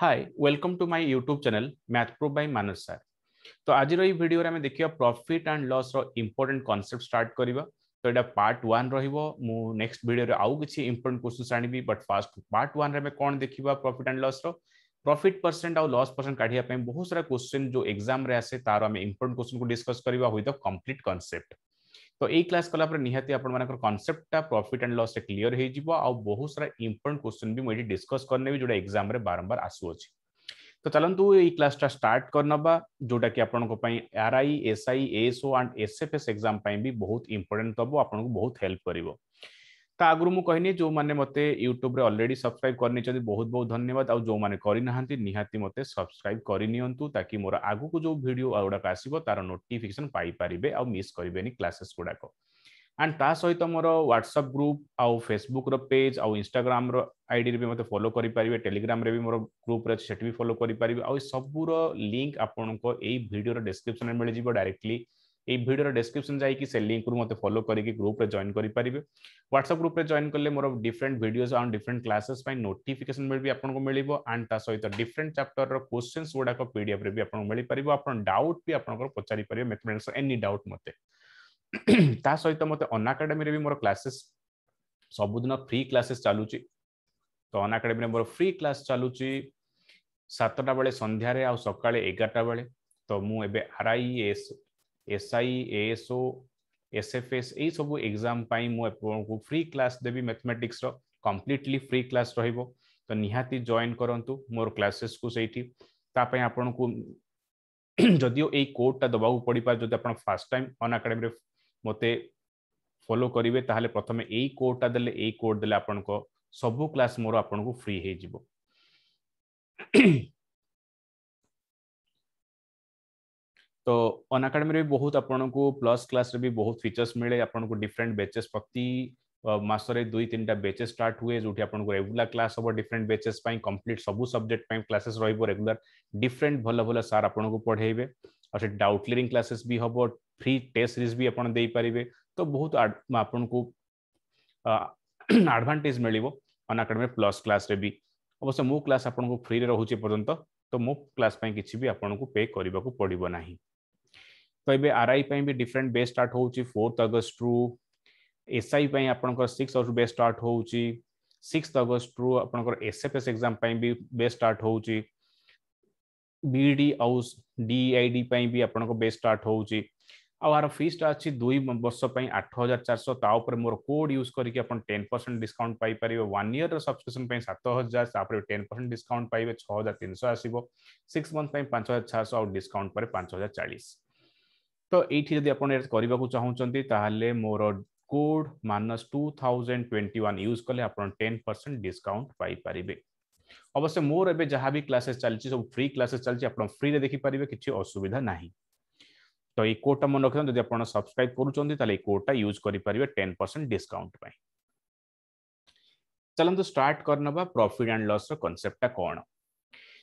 hi welcome to my YouTube channel math pro by Manas sir तो आज video आम देखा प्रॉफिट एंड लॉस रो इंपोर्टेंट कॉन्सेप्ट स्टार्ट करवा तो यहाँ पार्ट वन रो नेक्स्ट भिडियो आउ किसी इंपोर्टेंट क्वेश्चन आने आणवी बट फास्ट पार्ट वन में कौन देखा प्रॉफिट एंड लॉस रो प्रॉफिट परसेंट आउ लॉस परसेंट काढ़ बहुत सारा क्वेश्चन जो एग्जाम आसे तार इंपोर्टेंट क्वेश्चन को डिस्कस करवा विद कंप्लीट कनसेप्ट तो ये क्लास कलापर निहाती आपर कनसेप्टा प्रफिट एंड लस क्लीयर हो बहुत सारा इंपोर्टां क्वेश्चन भी मुझे डिस्कस करने जो एक्जाम बारंबार आसूँ तो चलत ये क्लासटा स्टार्ट कर करना जोटा कि आप R I S I SO and S F S exam भी बहुत इंपोर्टां हम आपको बहुत हेल्प कर ତା ଆଗରୁ ମୁଁ କହିନି ଯେଉଁମାନେ ମୋତେ ୟୁଟ୍ୟୁବରେ ଅଲରେଡ଼ି ସବସ୍କ୍ରାଇବ୍ କରିନେଇଛନ୍ତି ବହୁତ ବହୁତ ଧନ୍ୟବାଦ ଆଉ ଯେଉଁମାନେ କରିନାହାନ୍ତି ନିହାତି ମୋତେ ସବସ୍କ୍ରାଇବ୍ କରିନିଅନ୍ତୁ ତାକି ମୋର ଆଗକୁ ଯେଉଁ ଭିଡ଼ିଓ ଗୁଡ଼ାକ ଆସିବ ତାର ନୋଟିଫିକେସନ୍ ପାଇପାରିବେ ଆଉ ମିସ୍ କରିବେନି କ୍ଲାସେସ୍ ଗୁଡ଼ାକ ଆଣ୍ଡ ତା ସହିତ ମୋର ହ୍ୱାଟ୍ସଆପ୍ ଗ୍ରୁପ୍ ଆଉ ଫେସବୁକ୍ର ପେଜ୍ ଆଉ ଇନଷ୍ଟାଗ୍ରାମର ଆଇଡ଼ିରେ ବି ମୋତେ ଫଲୋ କରିପାରିବେ ଟେଲିଗ୍ରାମରେ ବି ମୋର ଗ୍ରୁପ୍ରେ ଅଛି ସେଠି ବି ଫଲୋ କରିପାରିବେ ଆଉ ସବୁର ଲିଙ୍କ୍ ଆପଣଙ୍କ ଏଇ ଭିଡ଼ିଓର ଡେସ୍କ୍ରିପ୍ସନ୍ରେ ମିଳିଯିବ ଡାଇରେକ୍ଟଲି এই ভিডিওর ডেসক্রিপশন যাইকি সে লিঙ্করু মতো ফলো করি গ্রুপে জয়েন করে হোয়াটসঅপ গ্রুপে জয়েন কলে more different videos and different classes পাই নোটিফিকেশন বি আপনার মিলব আন্ড তা সহিত ডিফরেন্ট চ্যাপ্টর কোশ্চেন্স গুড়াক পিডিএফ রে আপনার মিপার আপনার ডাউট বি আপনার পচারি পারে ম্যাথমেটিক্স এনি ডাউট মতে তা সহিত মতো অন আকাডেমি বি মোর ক্লাসেস ସବୁଦିନ ଫ୍ରି କ୍ଲାସେସ୍ ଚାଲୁଛି ତ ଅନ୍ ଆକାଡେମୀରେ ମୋର ଫ୍ରି କ୍ଲାସ୍ ଚାଲୁଛି ସାତଟା ବେଳେ ସନ୍ଧ୍ୟାରେ ଆଉ ସକାଳେ ଏଗାରଟା ବେଳେ ତ ମୁଁ ଏବେ R I S SI ASO SFS ଏଇସବୁ ଏକ୍ଜାମ୍ ପାଇଁ ମୁଁ ଆପଣଙ୍କୁ ଫ୍ରି କ୍ଲାସ୍ ଦେବି ମ୍ୟାଥମେଟିକ୍ସର କମ୍ପ୍ଲିଟଲି ଫ୍ରି କ୍ଲାସ୍ ରହିବ ତ ନିହାତି ଜଏନ୍ କରନ୍ତୁ ମୋର କ୍ଲାସେସ୍କୁ ସେଇଠି ତା ପାଇଁ ଆପଣଙ୍କୁ ଯଦିଓ ଏଇ କୋଡ଼ଟା ଦେବାକୁ ପଡ଼ିପାରେ ଯଦି ଆପଣ ଫାର୍ଷ୍ଟ ଟାଇମ୍ ଅନ୍ ଆକାଡେମୀରେ ମୋତେ ଫଲୋ କରିବେ ତାହେଲେ ପ୍ରଥମେ ଏଇ କୋଡ଼ଟା ଦେଲେ ଏଇ କୋଡ଼ ଦେଲେ ଆପଣଙ୍କ ସବୁ କ୍ଲାସ୍ ମୋର ଆପଣଙ୍କୁ ଫ୍ରି ହେଇଯିବ तो अनअकाडेमी भी बहुत आपको प्लस क्लास भी बहुत फिचर्स मिले आपको डिफरेन्ट बेचेस प्रति मसरे दुई तीन टा बेचेस स्टार्ट हुए जो आपको रेगुला क्लास हम डिफरेन्ट बेचेस कम्प्लीट सब सब्जेक्ट क्लासेस रही रेगुला डिफरेन्ट भल भल सार आपको पढ़ेबे और डाउट क्लीयरिंग क्लासेस भी हम फ्री टेस्ट सीरीज भी आपपारे तो बहुत आपको आडभांटेज मिल अनअकाडेमी प्लस क्लास रे भी अवश्य मो क्लास आपको फ्री रोचे पर्यटन तो मो क्लास किसी भी आपको पे करने को पड़े ना तो ये आर आई भी डिफरेन्ट बेस्ट स्टार्ट हो फोर्थ अगस्ट रु एस आई आप सिक्स अगस्ट बेस्ट स्टार्ट होगी सिक्स अगस्ट रु आप एस एफ एस एक्जाम भी बेस्ट स्टार्ट हो बीडी आउस डीआईडी भी आप बेस्ट स्टार्ट होगी आर फिजा अच्छी दुई वर्ष आठ हजार चार सौ मोर कोड यूज करके टेन परसेंट डिस्काउंट पाइपर वन इयर रब्सक्रिप्सन सत हजार टेन परसेंट डिस्काउंट पाइप छः हजार तीन सौ आसो सिक्स मन्थ पर पांच हजार छः सौ डिस्काउंट पर पांच हजार चालीस तो ये यदि आपको चाहते more code Manas two thousand twenty one use कले आप टेन परसेंट डिस्काउंट पाइपर अवश्य मोर एवं जहाँ भी क्लासेस चलती सब फ्री क्लासेस चलती आप फ्री में देखिपर किसी असुविधा ना तो ये कोडा मन रखें जब आप सब्सक्राइब करुँचे कोडा यूज करेंगे टेन परसेंट डिस्काउंट चलो स्टार्ट कर करफिट एंड लस रनसेप्टा कौन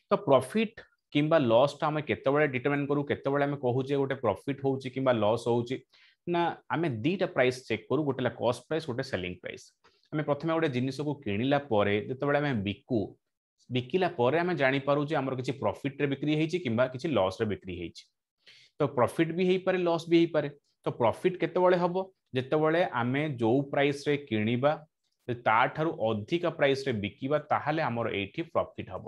तो प्रफिट কিংবা লসটা আমি কেতবে ডিটরমিন করু কেতবে আমি কুচে গোটে প্রফিট হচ্ছে কিংবা লস হচ্ছে না আমি দুইটা প্রাইস চেক করু গোটে কস্ট প্রাইস গোটে সেলিং প্রাইস আমি প্রথমে গোটে জিনিসক কিণিলা পরে যেতবে আমি বিকু বিকিলা পরে আমি জাঁপারু যে আমার কিছু প্রফিট্রে বিক্রি হয়েছে কিংবা কিছু লস্রে বিক্রি হয়েছে তো প্রফিট বি হয়েপরে লস বি হয়েপরে তো প্রফিট কেতবে হব যেতবে আমি যে প্রাইসে কিণবা তাঠার অধিকা প্রাইসে বিকিবা তাহলে আমার এইটি প্রফিট হব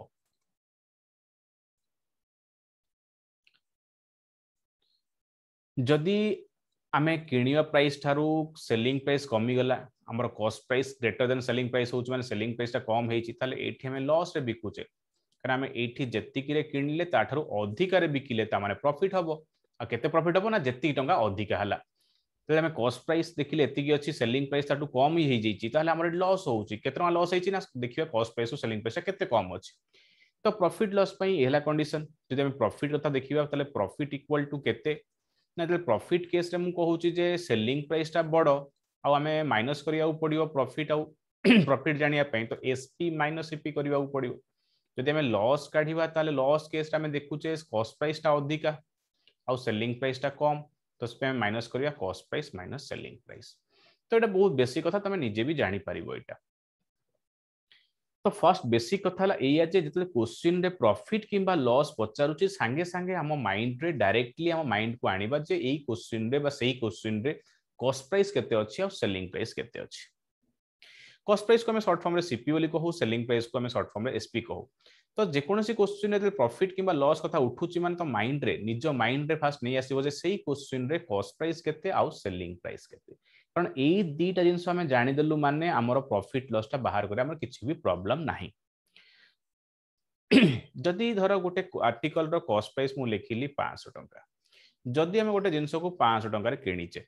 जदि आम कि प्राइस ठारु सेलिंग प्राइस कमीगला आम cost price greater than selling price हो मैंने सेलिंग प्राइसा कम होती लस बिकुचे कहीं आम ये किणिले अधिकार बिकले मैंने प्रफिट हम आ के प्रफिट हम ना जी टाँह अधिका है तो आम कस्ट प्राइस देखिए एतिक अच्छी सेलिंग प्राइस ठूँ कम ही आमर लस हो कतेटा लस है ना देखिए कस्ट प्राइस सेलिंग प्राइसा केम अच्छी तो प्रॉफिट लॉस लस यहाँ कंडीशन जब प्रॉफिट क्या देखा तो प्रॉफिट इक्वल टू के ना तो प्रॉफिट केस रे मुझे कहूँ जे सेलिंग प्राइस टा बड़ आउ आम माइनस करा पड़ो प्रॉफिट आउ प्रॉफिट जानापी तो एसपी माइनस एपी करा पड़ो जदि आम लस काढ़ा तो लस केस आम देखुचे कस्ट प्राइस टा अधिका आउ सेलिंग प्राइस टा कम तो माइनस करवा cost price minus selling price तो ये बहुत बेसिक कथा तुम निजे भी जापर यहाँ तो फर्स्ट बेसिक कथा है यहाँ जो क्वेश्चन रे प्रॉफिट कि लॉस पचारूँ सांगे सांगे आम माइंड रे डायरेक्टली आम माइंड को आने जो यही क्वेश्चन रे से क्वेश्चन रे कॉस्ट प्राइस के सेलिंग प्राइस के कॉस्ट प्राइस को हमें सर्ट फर्म सीपी कहू सेलिंग प्राइस को हमें सर्ट फर्म एसपी कहू तो जेकोसी क्वेश्चन में प्रॉफिट कि लॉस क्या उठू मैंने तो माइंड रे निज माइंड रे फास्ट नहीं आसो क्वेश्चन रे कॉस्ट प्राइस के सेलिंग प्राइस के कारण ये दुटा जिनस जाणीदल मानने प्रफिट टा बाहर कर प्रोब्लम ना जदि धर गोटे आर्टिकल रस्ट प्राइस मुझे लिखिली पांच टाँचा जदि गोटे जिनस को पांच टकर किचे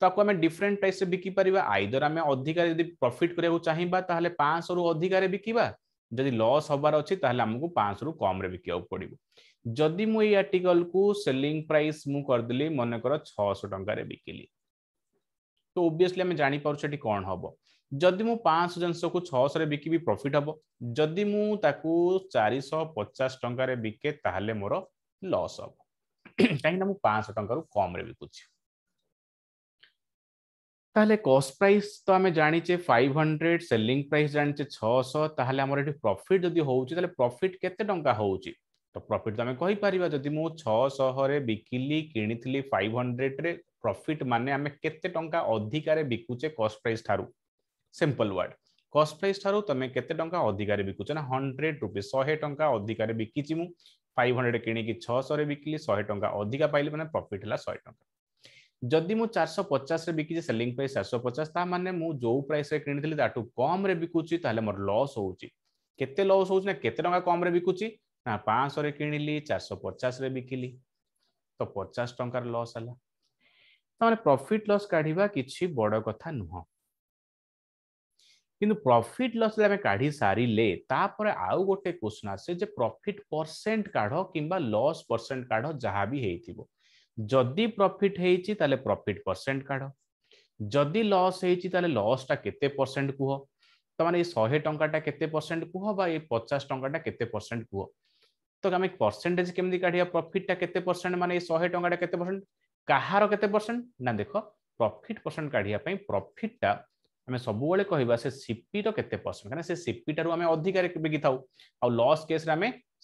तो आम डिफरेन्ट प्राइस बिकि पार आईदर आम अधिक प्रफिट करने को चाहिए तेल पांच रु अधिकार बिकवा जदि लस हबार अच्छे आमको पांच रु कम बिकवाक पड़ो जदि मुझ आर्टिकल को सेलिंग प्राइस मुझे करदेली मन कर छः टकर बिकली तो ओबियसली आम जापर से कौन हम जदि मुझ पांच जिनस को छःशह बिकिबी प्रफिट हम जदि मुझे चार शह पचास टकर बिके मोर लस हम कहीं पांच टकर कम बिकुची कॉस्ट प्राइस तो आम जाचे फाइव हंड्रेड सेलिंग प्राइस जाचे छःश प्रॉफिट आमर ये प्रफिट जदि हो प्रॉफिट केते टंका हो तो प्रफिट तो आम कहीपर जदि मुझे छःशह बिकिली कि फाइव हंड्रेड रे प्रॉफिट माने आमे केते टंका अधिकारे बिकुचे कॉस्ट प्राइस थारु सिंपल वर्ड कॉस्ट प्राइस थारु तमे केते टंका अधिकारे बिकुचे ना 100 रुपीस 100 टंका अधिकारे बिकिचि मु 500 किणी कि 600 रे बिकली 100 टंका अधिका पाइले माने प्रॉफिट हला 100 टंका जदि मु 450 रे बिकिजे सेलिंग प्राइस 450 ता माने मु जो प्राइस रे किणी थली दाटू कम रे बिकुचि ताले मोर लॉस होउचि केते लॉस होउचि ना केते टंका कम रे बिकुचि ना 500 रे किणीली 450 रे बिकली तो 50 टंका लॉस आला ତାମାନେ ପ୍ରଫିଟ୍ ଲସ୍ କାଢ଼ିବା କିଛି ବଡ଼ କଥା ନୁହଁ କିନ୍ତୁ ପ୍ରଫିଟ୍ ଲସ୍ ଯଦି ଆମେ କାଢ଼ି ସାରିଲେ ତାପରେ ଆଉ ଗୋଟେ କ୍ୱେଶ୍ଚନ୍ ଆସେ ଯେ ପ୍ରଫିଟ୍ ପରସେଣ୍ଟ କାଢ଼ କିମ୍ବା ଲସ୍ ପରସେଣ୍ଟ କାଢ଼ ଯାହା ବି ହେଇଥିବ ଯଦି ପ୍ରଫିଟ୍ ହେଇଛି ତାହେଲେ ପ୍ରଫିଟ୍ ପରସେଣ୍ଟ କାଢ଼ ଯଦି ଲସ୍ ହେଇଛି ତାହେଲେ ଲସ୍ଟା କେତେ ପରସେଣ୍ଟ କୁହ ତାମାନେ ଏଇ ଶହେ ଟଙ୍କାଟା କେତେ ପରସେଣ୍ଟ କୁହ ବା ଏଇ ପଚାଶ ଟଙ୍କାଟା କେତେ ପରସେଣ୍ଟ କୁହ ତ ଆମେ ପରସେଣ୍ଟେଜ କେମିତି କାଢ଼ିବା ପ୍ରଫିଟ୍ଟା କେତେ ପରସେଣ୍ଟ ମାନେ ଏଇ ଶହେ ଟଙ୍କାଟା କେତେ ପରସେଣ୍ଟ कहार के परसेंट ना देख प्रफिट परसेंट काढ़ा प्रफिटा आम सब कह सीपी रत परसेंट क्या सीपी ठार अधिकार बिकि था आउ लस केस्रे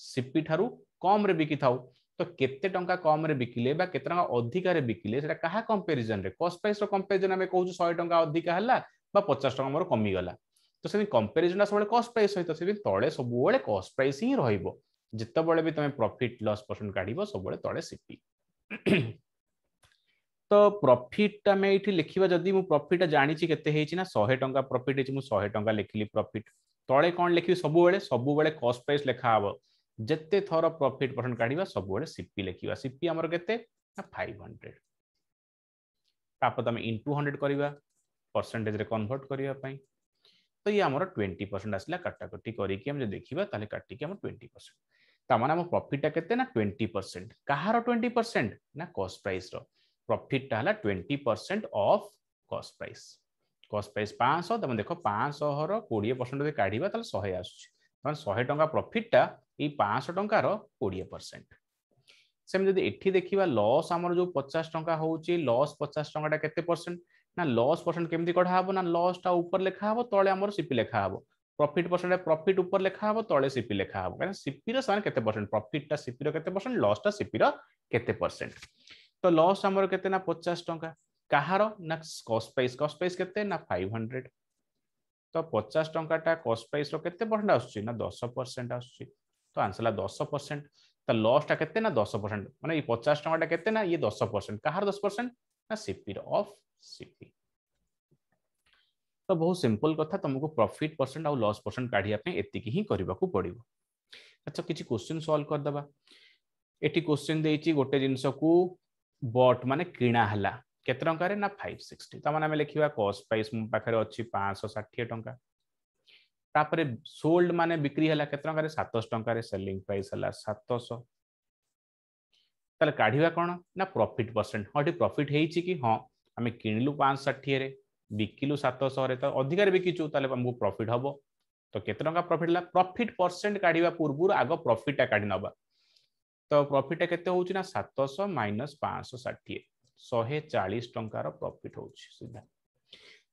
सीपी ठू कम्रे बिकि था तो कते टा कम्रे बिकले के अधिकार बिकले क्या कंपेरिजन कस्ट प्राइस रंपेरिजन आम कौ शहे टाँग अधिका है पचास टाँग मोर गला तो से कंपेरिजन सब कस्ट प्राइस सहित से तले सब कस्ट प्राइस ही रोज जितेबाला भी तुम प्रफिट लस परसेंट काढ़ सब तले सीपी तो प्रॉफिट आम ये लिखा जदि प्रफिट जाणी के शहे टाँह प्रफिट हो शहे टाँग लिखिली प्रफिट तले कौन लिखी सब सब कस्ट प्राइस लिखाहब जिते थर प्रफिट पठन काढ़ सब सीपी लिखा सीपी आम के फाइव हंड्रेड ताप तुम इन टू हंड्रेड करवा परसेंटेज कनभर्ट करने तो ये आम ट्वेंटी परसेंट आसा काटाकटी कर देखा तो ट्वेंटी परसेंट तमाम प्रफिटा के ट्वेंटी परसेंट कहार ट्वेंटी परसेंट ना कस्ट प्राइस ପ୍ରଫିଟଟା ହେଲା twenty percent of cost price cost price ପାଞ୍ଚଶହ ତୁମେ ଦେଖ ପାଞ୍ଚଶହର କୋଡ଼ିଏ ପରସେଣ୍ଟ ଯଦି କାଢ଼ିବା ତାହେଲେ ଶହେ ଆସୁଛି ତାହେଲେ ଶହେ ଟଙ୍କା ପ୍ରଫିଟଟା ଏଇ ପାଞ୍ଚଶହ ଟଙ୍କାର କୋଡ଼ିଏ ପରସେଣ୍ଟ ସେମିତି ଯଦି ଏଠି ଦେଖିବା ଲସ୍ ଆମର ଯେଉଁ ପଚାଶ ଟଙ୍କା ହେଉଛି ଲସ୍ ପଚାଶ ଟଙ୍କାଟା କେତେ ପରସେଣ୍ଟ ନା ଲସ୍ ପରସେଣ୍ଟ କେମିତି କଢ଼ା ହେବ ନା ଲସ୍ଟା ଉପରେ ଲେଖା ହେବ ତଳେ ଆମର ସିପି ଲେଖା ହେବ ପ୍ରଫିଟ୍ ପରସେଣ୍ଟ ପ୍ରଫିଟ୍ ଉପରେ ଲେଖା ହେବ ତଳେ ସିପି ଲେଖା ହେବ କାରଣ ସିପିର ସେମାନେ କେତେ ପରସେଣ୍ଟ ପ୍ରଫିଟଟା ସିପିର କେତେ ପରସେଣ୍ଟ ଲସ୍ଟା ସିପିର କେତେ ପରସେଣ୍ଟ तो लस आम के पचास टाँचा कहार ना कस्पाइस कस्पाइस के फाइव हंड्रेड तो पचास टाँचा कस्पाइस रेते परसेंट आस दस परसेंट आस तो आंसर है दस परसेंट तो लसटा के दस परसेंट मैंने पचास टाटा के ये दस परसेंट कहार दस परसेंट ना सीपी रफ सीपी तो बहुत सिंपल कथा तुमको प्रॉफिट परसेंट आउ लॉस परसेंट काढ़ापी एति ही करने को पड़ो अच्छा किसी क्वेश्चन सल्व करदे ये क्वेश्चन दे गोटे जिनस को बट मानने किणाला लिखा कस्ट प्राइस मो पाखे अच्छी पाँच षाठी टाँचा तापर सोल्ड मानने बिक्री है कत टकर सेलिंग प्राइस है सतश काढ़ कौन ना प्रॉफिट परसेंट हाँ ये प्रॉफिट हो कि हाँ आम किणलु पाँच षाठी बिकलु सतश तो अधिकार बिकिचु तमुक प्रॉफिट हम तो कते टाँग प्रॉफिट है प्रॉफिट परसेंट काढ़ पूर्व आग प्रॉफिटा काढ़ी नवा तो प्रफिट के सतश माइनस पांच षाठी शहे चालीस टकर प्रफिट होधा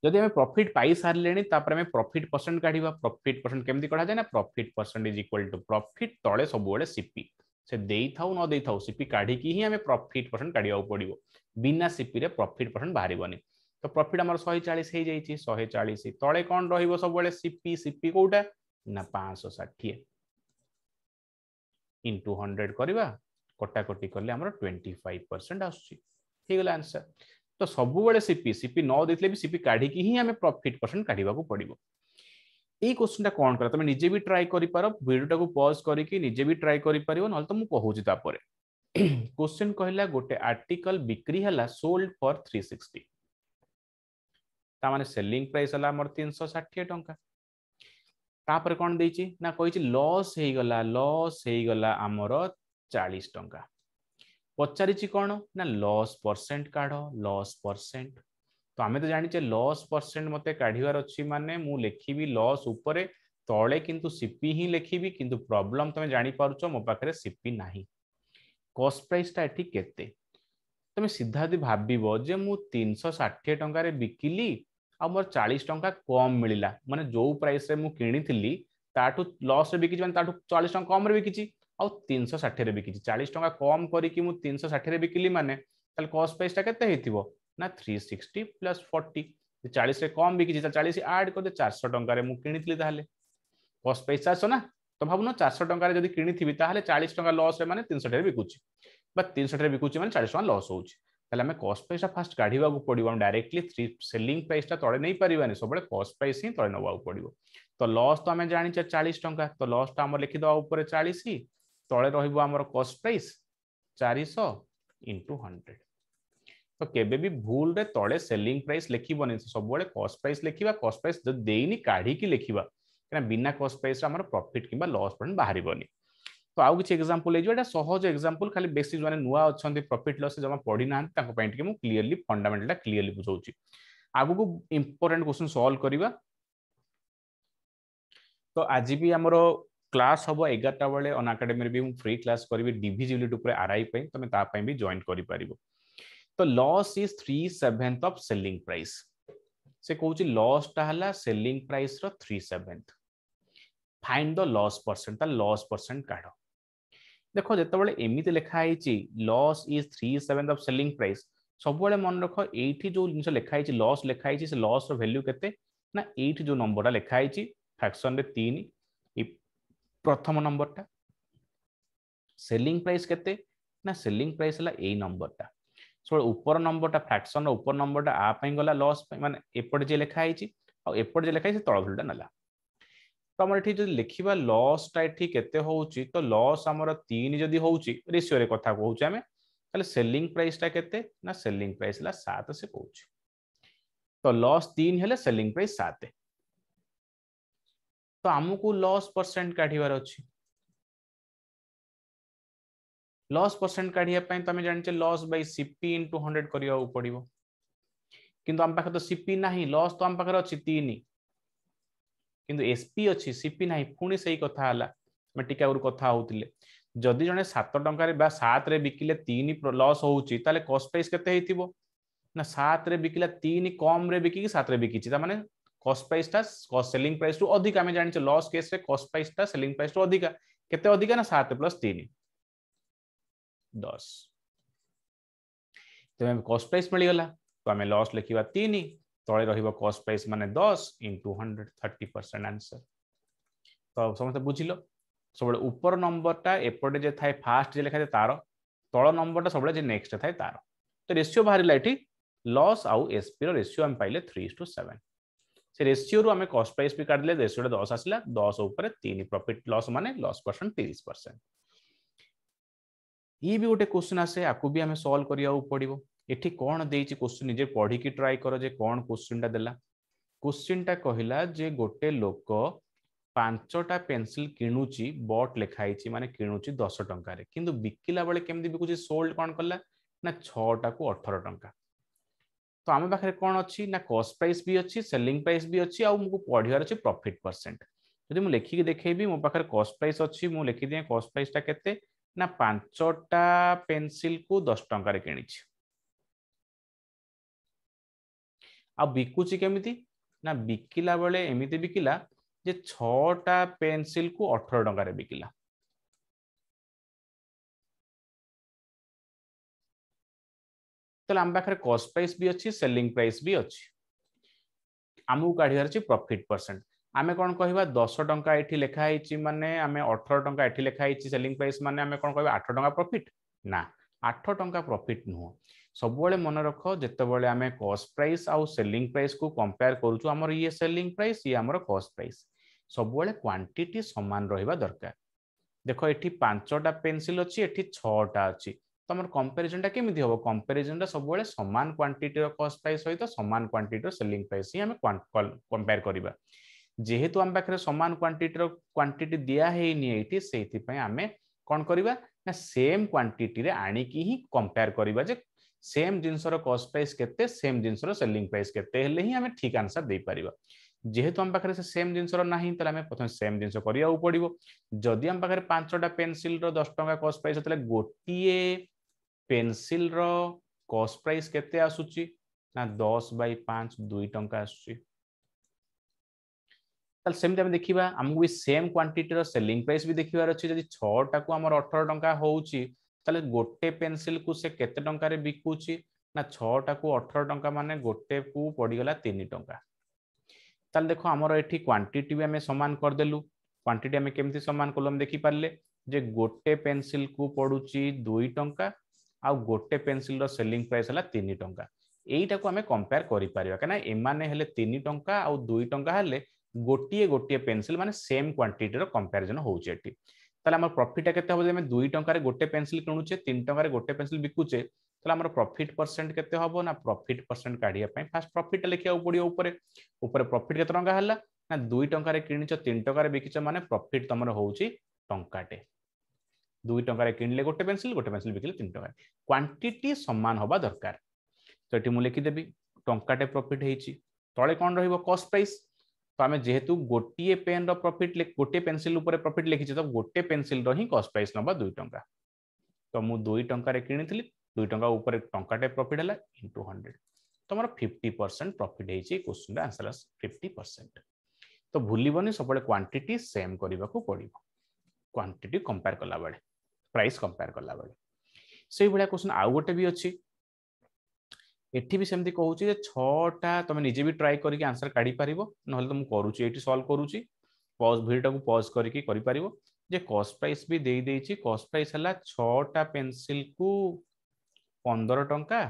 जदि प्रफिट पाई सारे प्रफिट परसेंट काढ़ प्रफिट परसेंट कमी कढ़ा जाए ना profit percent is equal to profit तले सब सीपी से दे था न दे था सीपी काढ़ आम प्रफिट परसेंट काढ़ पड़ो बिना सीपी प्रफिट परसेंट बाहर तो प्रफिट आम शहे चालीस हो जाए चालीस तले कौन रही सब सीपी सीपी कौटा ना पांच षाठी ইন্টু ହଣ୍ଡ୍ରେଡ଼ କରିବା କଟାକଟି କଲେ ଆମର ଟ୍ୱେଣ୍ଟି ଫାଇଭ୍ ପରସେଣ୍ଟ ଆସୁଛି ହେଇଗଲା ଆନ୍ସର ତ ସବୁବେଳେ ସିପି ସିପି ନ ଦେଇଥିଲେ ବି ସିପି କାଢ଼ିକି ହିଁ ଆମେ ପ୍ରଫିଟ୍ ପରସେଣ୍ଟ କାଢ଼ିବାକୁ ପଡ଼ିବ ଏଇ କୋଶ୍ଚିନ୍ଟା କ'ଣ କଲା ତମେ ନିଜେ ବି ଟ୍ରାଏ କରିପାର ଭିଡ଼ିଓଟାକୁ ପଜ୍ କରିକି ନିଜେ ବି ଟ୍ରାଏ କରିପାରିବ ନହେଲେ ତ ମୁଁ କହୁଛି ତାପରେ କୋଶ୍ଚିନ୍ କହିଲା ଗୋଟେ ଆର୍ଟିକଲ ବିକ୍ରି ହେଲା ସୋଲ୍ଡ ଫର୍ ଥ୍ରୀ ସିକ୍ସଟି ତାମାନେ ସେଲିଂ ପ୍ରାଇସ୍ ହେଲା ଆମର ତିନିଶହ ଷାଠିଏ ଟଙ୍କା তাপরে কোণ দিয়েছি না কইছি লস হইগলা লস হইগলা আমার চাশ টঙ্কা পচারিছি কোণ না লস পরসেন্ট কাঢ় লস পরসেন্ট তো আমি তো জানিছে লস পরসেন্ট মতো কাঢ়িবার অছি মানে মু লেখিবি লস উপরে তলে কিন্তু সিপি হি লেখিবি কিন্তু প্রবলেম তুমি জাঁপারুছ মো পাখে সিপি না কস্ট প্রাইসটা এটি কেতে তুমি সিধা যদি ভাবিব যে মু তিনশো ষাঠিয়ে টঙ্কার বিকিলি मोर चालीस टाँचा कम मिलला मानते जो प्राइस किणी ताकि लस बिकी मैं चालीस टाँग कम्रे बिकी आउ तीन सौ षाठी बिकी चालीस टाँग कम करो षाठी बिकली मैंने कस्ट प्राइसा के थ्री सिक्सट प्लस फोर्ट चालीस कम बिकी चालीस आड कर चार शौ टे किणी कस्ट प्राइस चारश ना तो भावन चार शौ टे किसी चालीस टाँग लस मैंने तीन सौ बिकुच्छी तीन सौ ठे बिकुच्छी मैंने चालीस टाँग लस हो तेल कस्ट कॉस्ट प्राइस फास्ट काढ़ पड़ो डायरेक्टली थ्री सेलिंग प्राइस टा तले नहीं पारे सब कस्ट प्राइस ही तले नवाक पड़ो तो लस तो आम जाचे चालीस टाँग तो लस टा लिखिद चालीस तले आम कस्ट प्राइस चार शह हंड्रेड तो केवे भी भूल तले सेलिंग प्राइस लिखे सब कस्ट प्राइस लिखा कस्ट प्राइस देनी काढ़ लिखा क्या बिना कस्ट प्राइस प्रफिट कि लस बाहर तो आज किसी एक्जामपल होगा सहज एक्जामपल खाली बेस जो नुआ अच्छा प्रफिट लस जमा पढ़ी ना मुझे क्लीयरली फंडामेटा क्लीयरली आग को इंपोर्टाट क्वेश्चन सल्व करवा तो आज भी आम क्लास हम एगारटा बेले अनाकाडेमी भी फ्री क्लास करी डीजिलिटी आर आई तुम ताकि भी जॉन कर तो loss is three seventh of selling price से कहते लसटा है सेलिंग प्राइस री seventh the loss percent loss percent काढ़ দেখ যেতবে এমিতি লেখা হয়েছি loss is three seven of selling price সবুলে মনে রখ এইটি যে জিনিস লেখা হয়েছে লস লেখা হয়েছে সে লস ভ্যালু কেতে না এইটি যে নম্বরটা লেখা হয়েছে ফ্যাকশনরে তিন এই প্রথম নম্বরটা সেলিং প্রাইস কেতে না সেলিং প্রাইস হল এই নম্বরটা ସବୁବେଳେ ଉପର ନମ୍ବରଟା ଫ୍ରାକ୍ସନର ଉପର ନମ୍ବରଟା ଆ ପାଇଁ ଗଲା ଲସ୍ ପାଇଁ ମାନେ ଏପଟେ ଯିଏ ଲେଖା ହେଇଛି ଆଉ ଏପଟେ ଯିଏ ଲେଖା ହେଇଛି ସେ ତଳ ଭୁଲଟା ନେଲା ଆମର ଏଠି ଯଦି ଲେଖିବା ଲସ୍ଟା ଏଠି କେତେ ହେଉଛି ତ ଲସ୍ ଆମର ତିନି ଯଦି ହେଉଛି ରେସିଓରେ କଥା କହୁଛେ ଆମେ ତାହେଲେ ସେଲିଂ ପ୍ରାଇସ୍ଟା କେତେ ନା ସେଲିଂ ପ୍ରାଇସ୍ ହେଲା ସାତ ସେ କହୁଛି ତ ଲସ୍ ତିନି ହେଲେ ସେଲିଂ ପ୍ରାଇସ୍ ସାତ ତ ଆମକୁ ଲସ୍ ପରସେଣ୍ଟ କାଢ଼ିବାର ଅଛି ଲସ୍ ପରସେଣ୍ଟ କାଢ଼ିବା ପାଇଁ ତମେ ଜାଣିଛେ loss by CP into hundred କରିବାକୁ ପଡ଼ିବ କିନ୍ତୁ ଆମ ପାଖରେ ତ ସିପି ନାହିଁ ଲସ୍ ତ ଆମ ପାଖରେ ଅଛି ତିନି कि एसपी अच्छी सीपी ना पुणी से कथा टीका कथ होते जदि जन सत टकरत बिकले तीन लस होता कस्ट प्राइस के सात बिकला तीन कम्रे बिकी सात बिकी मैंने कस्ट प्राइसा सेलिंग प्राइस अधिक आम जानते लस केस कस्ट प्राइसा सेलिंग प्राइस अधिका के अधिका ना सात प्लस तीन दस तेज कस्ट प्राइस मिलगला तो आम लस लिखा तीन तले रहा कस्ट प्राइस मान दस into hundred thirty percent answer तो समस्त बुझिल सब ऊपर नंबर टा एपटे जे थाए फास्ट जे लिखाए तार तल नंबर टा सब नेक्स्ट थाए तार तो रेसीो बाहर ये लस आउ एसपी रेसीो आम पाइले थ्री टू सेवेन से रेसीो आम कस्ट प्राइस भी काटले रेसीोटा दस आसला दस उपर तीन प्रफिट लस मान लस परसेंट तीस परसेंट ये भी गोटे क्वेश्चन आसे आपको भी आम सल्व करा पड़ो ଏଠି କ'ଣ ଦେଇଛି କୋଶ୍ଚିନ୍ ନିଜେ ପଢ଼ିକି ଟ୍ରାଏ କର ଯେ କ'ଣ କୋଶ୍ଚିନ୍ଟା ଦେଲା କୋଶ୍ଚିନ୍ଟା କହିଲା ଯେ ଗୋଟେ ଲୋକ ପାଞ୍ଚଟା ପେନ୍ସିଲ୍ କିଣୁଛି ବଟ୍ ଲେଖା ହେଇଛି ମାନେ କିଣୁଛି ଦଶ ଟଙ୍କାରେ କିନ୍ତୁ ବିକିଲା ବେଳେ କେମିତି ବିକୁଛି ସୋଲ୍ଡ କ'ଣ କଲା ନା ଛଅଟାକୁ ଅଠର ଟଙ୍କା ତ ଆମ ପାଖରେ କ'ଣ ଅଛି ନା କଷ୍ଟ ପ୍ରାଇସ୍ ବି ଅଛି ସେଲିଂ ପ୍ରାଇସ୍ ବି ଅଛି ଆଉ ମୁଁ ପଢ଼ିବାର ଅଛି ପ୍ରଫିଟ୍ ପରସେଣ୍ଟ ଯଦି ମୁଁ ଲେଖିକି ଦେଖେଇବି ମୋ ପାଖରେ କଷ୍ଟ ପ୍ରାଇସ୍ ଅଛି ମୁଁ ଲେଖିଦିଏ କଷ୍ଟ ପ୍ରାଇସ୍ଟା କେତେ ନା ପାଞ୍ଚଟା ପେନ୍ସିଲ୍କୁ ଦଶ ଟଙ୍କାରେ କିଣିଛି ଆଉ ବିକୁଛି କେମିତି ନା ବିକିଲା ବେଳେ ଏମିତି ବିକିଲା ଯେ ଛଅଟା ପେନସିଲକୁ ଅଠର ଟଙ୍କାରେ ବିକିଲା ତାହେଲେ ଆମ ପାଖରେ କଷ୍ଟ ପ୍ରାଇସ୍ ବି ଅଛି ସେଲିଂ ପ୍ରାଇସ୍ ବି ଅଛି ଆମକୁ କାଢ଼ିବାର ଅଛି ପ୍ରଫିଟ୍ ପରସେଣ୍ଟ ଆମେ କ'ଣ କହିବା ଦଶ ଟଙ୍କା ଏଠି ଲେଖା ହେଇଛି ମାନେ ଆମେ ଅଠର ଟଙ୍କା ଏଠି ଲେଖା ହେଇଛି ସେଲିଂ ପ୍ରାଇସ୍ ମାନେ ଆମେ କ'ଣ କହିବା ଆଠ ଟଙ୍କା ପ୍ରଫିଟ୍ ନା ଆଠ ଟଙ୍କା ପ୍ରଫିଟ୍ ନୁହଁ ସବୁବେଳେ ମନେ ରଖ ଯେତେବେଳେ ଆମେ କଷ୍ଟ ପ୍ରାଇସ୍ ଆଉ ସେଲିଂ ପ୍ରାଇସ୍କୁ କମ୍ପେୟାର କରୁଛୁ ଆମର ଇଏ ସେଲିଂ ପ୍ରାଇସ୍ ଇଏ ଆମର କଷ୍ଟ ପ୍ରାଇସ୍ ସବୁବେଳେ କ୍ୱାଣ୍ଟିଟି ସମାନ ରହିବା ଦରକାର ଦେଖ ଏଠି ପାଞ୍ଚଟା ପେନସିଲ୍ ଅଛି ଏଠି ଛଅଟା ଅଛି ତମର କମ୍ପାରିଜନଟା କେମିତି ହେବ କମ୍ପାରିଜନଟା ସବୁବେଳେ ସମାନ କ୍ୱାଣ୍ଟିଟିର କଷ୍ଟ ପ୍ରାଇସ୍ ସହିତ ସମାନ କ୍ୱାଣ୍ଟିଟିର ସେଲିଂ ପ୍ରାଇସ୍ ହିଁ ଆମେ କମ୍ପେୟାର କରିବା ଯେହେତୁ ଆମ ପାଖରେ ସମାନ କ୍ୱାଣ୍ଟିଟିର କ୍ୱାଣ୍ଟିଟି ଦିଆ ହେଇନି ଏଇଠି ସେଇଥିପାଇଁ ଆମେ କ'ଣ କରିବା ନା ସେମ୍ କ୍ୱାଣ୍ଟିଟିରେ ଆଣିକି ହିଁ କମ୍ପେୟାର କରିବା ଯେ सेम जिनस कस्ट प्राइस केम जिन सेलिंग प्राइस के ठिक आनसर दे पार जेहतु आम पाखे से सेम जिन ना प्रथम सेम जिन पड़ो जदि आम पाखे पांचटा पेनसिल दस टाइम कस्ट प्राइस होता है गोटे पेनसिल कस्ट प्राइस के दस बै पांच दुई टा आसमी आम देखा आमको भी सेम क्वांटीटर सेलिंग प्राइस भी देखार अच्छे छा को अठर टाँह हो ताले गोटे पेनसिल को से केते टंका बिकुची ना छा को 18 टंका माने गोटे को पड़ीगला 3 टंका ताले देखो हमर एठी क्वांटिटी बे हमें समान कर देलु क्वांटिटी हमें केमथि समान कोलम जे गोटे पेनसिल को पड़ू दुई टंका आ गोटे पेनसिल रो सेलिंग प्राइस है तीन टंका यही को कंपेयर करि पारिबा कना ए माने हले 3 टंका आ 2 सेम क्वांटिटी रो कंपैरिजन তাহলে আমার প্রফিটটা কেতে হবে যে আমি দুই টাকার গোটে পেনসিল কিণুছে তিন টাকার গোটে পেনসিল বিকুছে তাহলে আমার প্রফিট পরসেন্ট কেতে হব না প্রফিট পরসেন্ট কাঢ়িয়া পাই ফার্স্ট প্রফিটটা লেখিয়া পড়িব উপরে উপরে প্রফিট কেতে টাকা হলা না দুই টাকার কিনিছ তিন টাকার বিকিছ মানে প্রফিট তোমার হচ্ছে টঙ্কাটে দুই টাকার কিনলে গোটে পেনসিল গোটে পেনসিল বিকিলে তিন টাকা কোয়ান্টিটি সমান হওয়া দরকার তো এটি মু লিখিদেবি টঙ্কাটে প্রফিট হয়েছি তলে কোণ রহব কস্ট প্রাইস সো আমি যেহেতু গটিয়ে পেনৰ প্ৰফিট লৈ কোটে পেন্সিলৰ ওপৰত প্ৰফিট লিখিছে তব গটে পেন্সিলৰ হহি ক'ষ্ট প্ৰাইছ নবা 2 টংকা ত মই 2 টংকাৰে কিনিলী 2 টংকা ওপৰত 1 টংকাতে প্ৰফিট হলা ইনটু 100 তমৰ 50% প্ৰফিট হৈছে কোৱেশ্চনৰ আনসাৰ 50% ত ভুলিবনি সবলে কোয়ান্টিটি সেম কৰিবাকৈ পঢ়িব কোয়ান্টিটি কমপায়াৰ কৰিব লাগে প্ৰাইছ কমপায়াৰ কৰিব লাগে সেইবিলা কোৱেশ্চন আউগটে বি আছে ଏଠି ବି ସେମିତି କହୁଛି ଯେ ଛଅଟା ତମେ ନିଜେ ବି ଟ୍ରାଏ କରିକି ଆନ୍ସର୍ କାଢ଼ିପାରିବ ନହେଲେ ତ ମୁଁ କରୁଛି ଏଇଠି ସଲ୍ଭ କରୁଛି ପଜ୍ ଭିଡ଼ିଓଟାକୁ ପଜ୍ କରିକି କରିପାରିବ ଯେ କଷ୍ଟ ପ୍ରାଇସ୍ ବି ଦେଇଦେଇଛି କଷ୍ଟ ପ୍ରାଇସ୍ ହେଲା ଛଅଟା ପେନ୍ସିଲ୍କୁ ପନ୍ଦର ଟଙ୍କା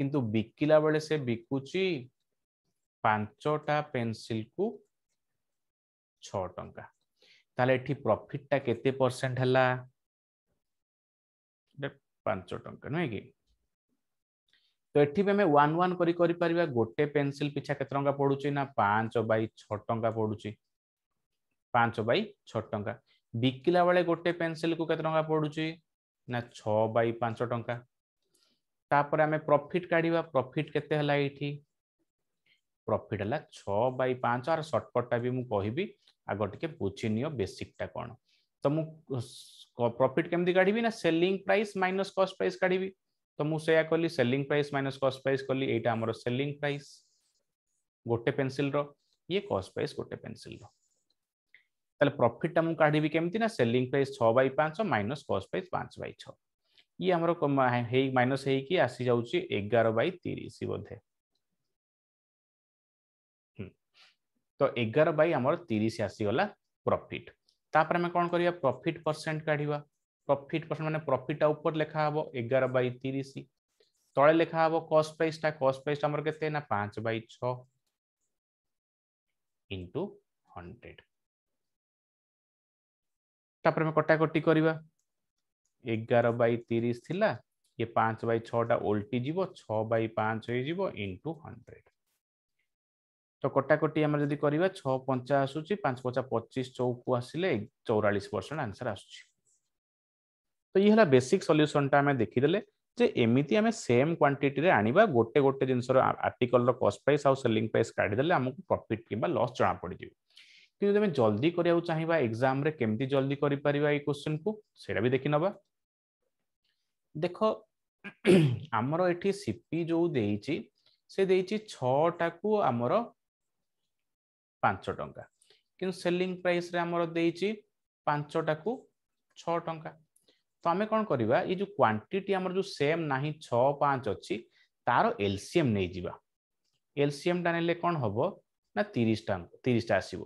କିନ୍ତୁ ବିକିଲା ବେଳେ ସେ ବିକୁଛି ପାଞ୍ଚଟା ପେନ୍ସିଲ୍କୁ ଛଅ ଟଙ୍କା ତାହେଲେ ଏଠି ପ୍ରଫିଟ୍ଟା କେତେ ପରସେଣ୍ଟ ହେଲା ପାଞ୍ଚ ଟଙ୍କା ନୁହେଁ କି तो एटी आम वन वन कर गोटे पेनसिल पिछा के पड़ू ना पांच बै छा पड़ू पांच बै छा बिकला बेले गोटे पेनसिल को टाँगा पड़ू ना छ बच टा आम प्रफिट काढ़ प्रफिट के प्रफिट है छ बच आर सर्टकटा भी मुझे कह आग टे बुझीनियो बेसिकटा कौन तो मुझ प्रफिट केमी काढ़ selling price minus cost price काढ़ी तो मुझे कहली selling price minus cost price कल ये आम सेलिंग प्राइस गोटे पेनसिल ये कस्ट प्राइस गोटे पेनसिल रहा प्रफिटा मुझे काढ़ी कमी ना सेलिंग प्राइस छ बै पाँच माइनस कस्ट प्राइस पाँच बै छ ये आम माइनस होगी आगार बै तीस बोधे तो एगार बै आम तीस आसीगला प्रफिट तापर आम कौन कर प्रॉफिट परसेंट काढ़ ପ୍ରଫିଟ୍ ପରସେଣ୍ଟ ମାନେ ପ୍ରଫିଟ୍ ଟା ଉପରେ ଲେଖା ହେବ ଏଗାର ବାଇ ତିରିଶ ତଳେ ଲେଖା ହେବ କଷ୍ଟ ପ୍ରାଇସ୍ ଟା କଷ୍ଟ ପ୍ରାଇସ୍ ଆମର କେତେ ନା ପାଞ୍ଚ ବାଇ ଛ ଇଣ୍ଟୁ ହଣ୍ଡ୍ରେଡ ତାପରେ ଆମେ କଟାକଟି କରିବା ଏଗାର ବାଇ ତିରିଶ ଥିଲା ଇଏ ପାଞ୍ଚ ବାଇ ଛଅଟା ଓଲ୍ଟି ଯିବ ଛଅ ବାଇ ପାଞ୍ଚ ହେଇଯିବ ଇଣ୍ଟୁ ହଣ୍ଡ୍ରେଡ ତ କଟାକଟି ଆମର ଯଦି କରିବା ଛଅ ପଞ୍ଚା ଆସୁଛି ପାଞ୍ଚ ପଞ୍ଚା ପଚିଶ ଚଉକୁ ଆସିଲେ ଚଉରାଳିଶ ପରସେଣ୍ଟ ଆନ୍ସର ଆସୁଛି তো ଇଏ ହେଲା ବେସିକ୍ ସଲ୍ୟୁସନ୍ଟା ଆମେ ଦେଖିଦେଲେ ଯେ ଏମିତି ଆମେ ସେମ୍ କ୍ୱାଣ୍ଟିଟିରେ ଆଣିବା ଗୋଟେ ଗୋଟେ ଜିନିଷର ଆର୍ଟିକଲର କଷ୍ଟ ପ୍ରାଇସ୍ ଆଉ ସେଲିଂ ପ୍ରାଇସ୍ କାଢ଼ିଦେଲେ ଆମକୁ ପ୍ରଫିଟ୍ କିମ୍ବା ଲସ୍ ଜଣା ପଡ଼ିଯିବ କିନ୍ତୁ ଯଦି ଆମେ ଜଲ୍ଦି କରିବାକୁ ଚାହିଁବା ଏକ୍ଜାମ୍ରେ କେମିତି ଜଲ୍ଦି କରିପାରିବା ଏଇ କୋଶ୍ଚିନ୍କୁ ସେଇଟା ବି ଦେଖିନେବା ଦେଖ ଆମର ଏଠି ସିପି ଯୋଉ ଦେଇଛି ସେ ଦେଇଛି ଛଅଟାକୁ ଆମର ପାଞ୍ଚ ଟଙ୍କା କିନ୍ତୁ ସେଲିଂ ପ୍ରାଇସ୍ରେ ଆମର ଦେଇଛି ପାଞ୍ଚଟାକୁ ଛଅ ଟଙ୍କା তো ଆମେ କ'ଣ କରିବା ଏଇ ଯୋଉ କ୍ୱାଣ୍ଟିଟି ଆମର ଯୋଉ ସେମ୍ ନାହିଁ ଛଅ ପାଞ୍ଚ ଅଛି ତାର ଏଲସିଏମ୍ ନେଇଯିବା ଏଲସିଏମ୍ଟା ନେଲେ କ'ଣ ହେବ ନା ତିରିଶଟା ତିରିଶଟା ଆସିବ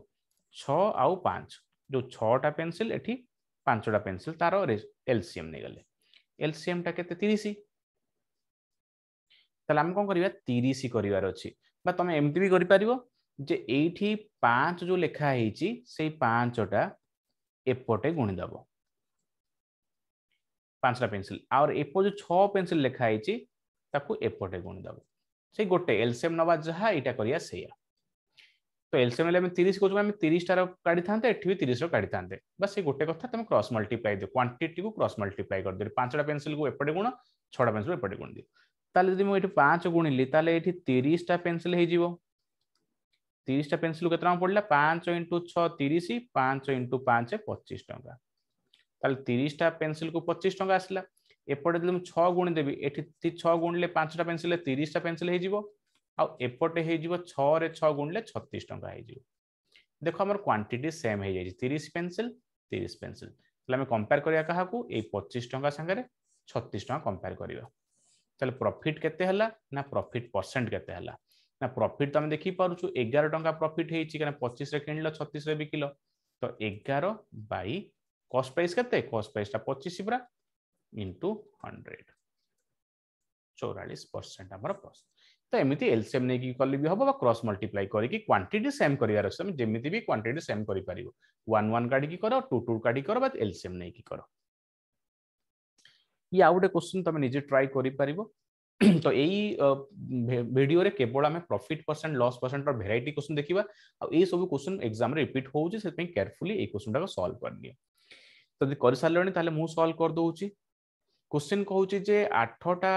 ଛଅ ଆଉ ପାଞ୍ଚ ଯୋଉ ଛଅଟା ପେନସିଲ୍ ଏଠି ପାଞ୍ଚଟା ପେନସିଲ୍ ତାର ଏଲସିଏମ୍ ନେଇଗଲେ ଏଲସିଏମ୍ଟା କେତେ ତିରିଶ ତାହେଲେ ଆମେ କ'ଣ କରିବା ତିରିଶ କରିବାର ଅଛି বা ତମେ ଏମିତି ବି କରିପାରିବ ଯେ ଏଇଠି ପାଞ୍ଚ ଯୋଉ ଲେଖା ହେଇଛି ସେଇ ପାଞ୍ଚଟା ଏପଟେ ଗୁଣିଦେବ पांचटा पेनसिल आर एपट जो छ पेनसिल लिखाई एपटे गुण दब से गोटे एलसीएम नवा जहाँ ये करा से तो एलसीएम तीस कौन आम तीसटार काढ़ी था तीस काढ़ी था बस से गोटे कथ तुम क्रस मल्टीप्लाए दि क्वांटीट को क्रस मल्टीप्लाए करदे पांचटा पेनसिल को एपटे गुण छा पेनसिल एपटे गुण दिए तेल जब मुझे पांच गुणिली तेल ये तीसटा पेनसिल हो तीसटा पेनसिल कत पड़ा पांच इंटु छ तीस पाँच इंटु पाँच पचीस टाँचा তাহলে তিরিশটা পেন্সিলকে পঁচিশ টঙ্কা আসলা এপটে যদি মু ছ গুণি দেবি এটি ছ গুণিলে পাঁচটা পেন্সিল তিরিশটা পেন্সিল হয়ে যাব আউ এপটে হয়ে যাব ছরে ছ গুণিলে ছত্রিশ টঙ্কা হয়ে যাব দেখ আমার কোয়ান্টিটি সেম হয়ে যাই তিরিশ পেন্সিল তিরিশ পেন্সিল তাহলে আমি কম্পেয়ার করা কাহকু এই পঁচিশ টঙ্কা সাংরে ছত্রিশ টঙ্কা কম্পেয়ার করা তাহলে প্রফিট কেতে হল না প্রফিট পরসেন্ট কেতে হল না প্রফিট তো আমি দেখিপারুছু এগার টঙ্কা প্রফিট হয়েছি কেন পঁচিশে কিণল ছত্রিশে বিকিল তো এগার বাই कॉस्ट प्राइस कितने कॉस्ट प्राइस टा पच्चीस पूरा इनटू हंड्रेड चौरास परसेंट आम कस्ट तो एमती एलसीएम ने की कले भी हो हम क्रॉस मल्टीप्लाई करके क्वांटिटी सेम करार अच्छे जमी भी क्वांटिटी सेम करी कर वन वन की करो टू टू काढ़ी करो बाद एलसीएम नहीं कर ये आउ गोटे क्वेश्चन तुम निजे ट्राई ट्राए कर तो यही रे केवल हमें प्रॉफिट परसेंट लॉस परसेंट और वैरायटी क्वेश्चन देखिबा आ ए सब क्वेश्चन एग्जाम रे रिपीट होउ जे से पे केयरफुली ए क्वेश्चन टाक सॉल्व कर जदि कर सारे मुझे सल्व करदे क्वेश्चन कहूँ जे आठटा